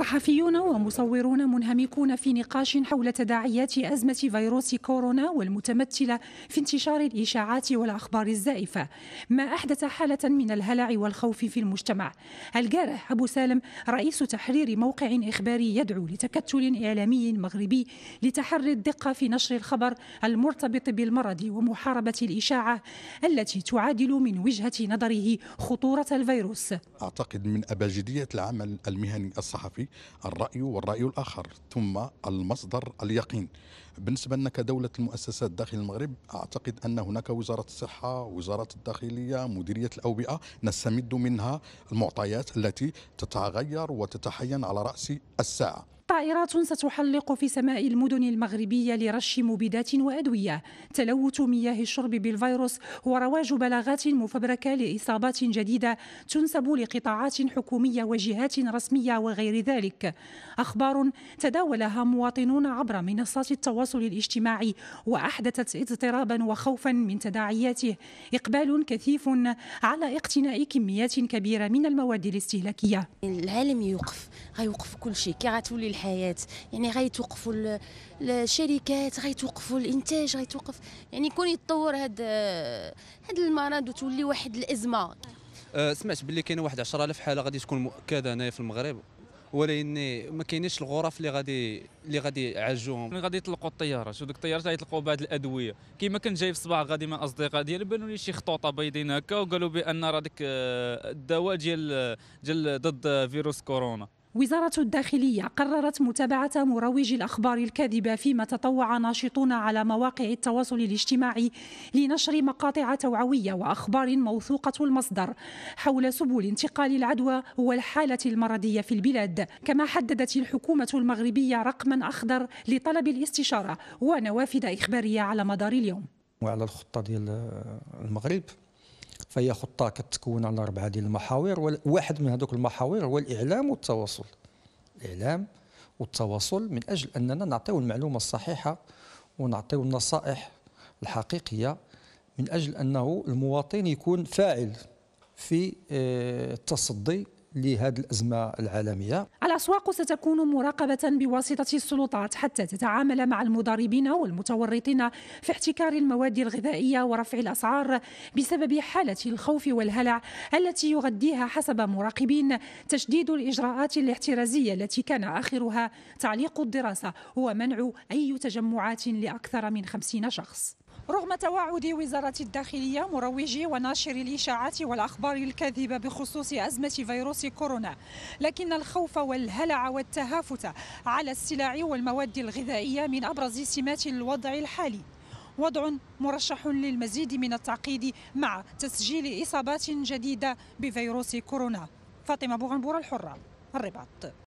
صحفيون ومصورون منهمكون في نقاش حول تداعيات أزمة فيروس كورونا والمتمثلة في انتشار الإشاعات والأخبار الزائفة ما أحدث حالة من الهلع والخوف في المجتمع الجارح أبو سالم رئيس تحرير موقع إخباري يدعو لتكتل إعلامي مغربي لتحري الدقة في نشر الخبر المرتبط بالمرض ومحاربة الإشاعة التي تعادل من وجهة نظره خطورة الفيروس أعتقد من أباجدية العمل المهني الصحفي الرأي والرأي الآخر ثم المصدر اليقين بالنسبة لنا كدولة المؤسسات داخل المغرب أعتقد أن هناك وزارة الصحة وزارة الداخلية مديرية الأوبئة نستمد منها المعطيات التي تتغير وتتحين على رأس الساعة طائرات ستحلق في سماء المدن المغربية لرش مبيدات وأدوية تلوث مياه الشرب بالفيروس هو رواج بلاغات مفبركة لإصابات جديدة تنسب لقطاعات حكومية وجهات رسمية وغير ذلك أخبار تداولها مواطنون عبر منصات التواصل الاجتماعي وأحدثت اضطرابا وخوفا من تداعياته إقبال كثيف على اقتناء كميات كبيرة من المواد الاستهلاكية العالم يوقف غيوقف كل شيء كي غتولي الحياه يعني غيتوقفوا الشركات غيتوقفوا الانتاج غيتوقف يعني يكون يتطور هذا هذا المرض وتولي واحد الازمه أه سمعت باللي كاينه واحد 10000 حاله غادي تكون مؤكده هنايا في المغرب ولكن ما كاينش الغرف اللي غادي اللي غادي يعالجوهم غادي يطلقوا الطيارات وذوك ديك الطيارات غيطلقوا بعض الادويه كما كنت جاي في الصباح غادي مع اصدقاء ديالي بانوا لي شي خطوطه بيضين هكا وقالوا بان راه ديك أه، الدواء ديال ديال ضد فيروس كورونا وزارة الداخلية قررت متابعة مروج الأخبار الكاذبة فيما تطوع ناشطون على مواقع التواصل الاجتماعي لنشر مقاطع توعوية وأخبار موثوقة المصدر حول سبل انتقال العدوى والحالة المرضية في البلاد كما حددت الحكومة المغربية رقما أخضر لطلب الاستشارة ونوافذ إخبارية على مدار اليوم وعلى الخطة ديال المغرب فهي خطه كتكون على اربعه ديال المحاور واحد من هذوك المحاور هو الاعلام والتواصل الاعلام والتواصل من اجل اننا نعطيو المعلومه الصحيحه ونعطيو النصائح الحقيقيه من اجل انه المواطن يكون فاعل في آه، التصدي لهذه الأزمة العالمية الأسواق ستكون مراقبة بواسطة السلطات حتى تتعامل مع المضاربين والمتورطين في احتكار المواد الغذائية ورفع الأسعار بسبب حالة الخوف والهلع التي يغذيها حسب مراقبين تشديد الإجراءات الاحترازية التي كان آخرها تعليق الدراسة ومنع أي تجمعات لأكثر من خمسين شخص رغم توعد وزارة الداخلية مروجي وناشري الإشاعات والأخبار الكاذبة بخصوص أزمة فيروس كورونا لكن الخوف والهلع والتهافت على السلع والمواد الغذائية من أبرز سمات الوضع الحالي وضع مرشح للمزيد من التعقيد مع تسجيل إصابات جديدة بفيروس كورونا فاطمة بوغنبور الحرة الرباط